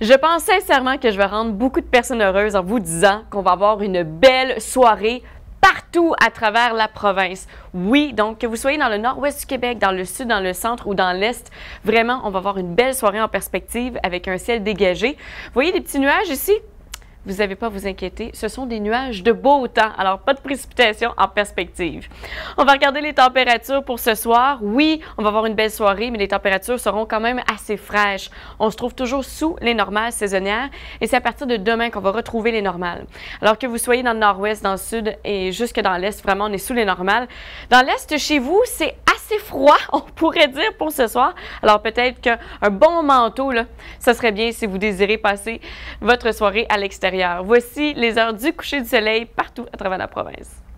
Je pense sincèrement que je vais rendre beaucoup de personnes heureuses en vous disant qu'on va avoir une belle soirée partout à travers la province. Oui, donc que vous soyez dans le nord-ouest du Québec, dans le sud, dans le centre ou dans l'est, vraiment, on va avoir une belle soirée en perspective avec un ciel dégagé. Vous voyez des petits nuages ici? vous n'avez pas à vous inquiéter. Ce sont des nuages de beau temps, alors pas de précipitation en perspective. On va regarder les températures pour ce soir. Oui, on va avoir une belle soirée, mais les températures seront quand même assez fraîches. On se trouve toujours sous les normales saisonnières et c'est à partir de demain qu'on va retrouver les normales. Alors que vous soyez dans le nord-ouest, dans le sud et jusque dans l'est, vraiment, on est sous les normales. Dans l'est, chez vous, c'est assez c'est froid, on pourrait dire, pour ce soir. Alors peut-être qu'un bon manteau, là, ça serait bien si vous désirez passer votre soirée à l'extérieur. Voici les heures du coucher du soleil partout à travers la province.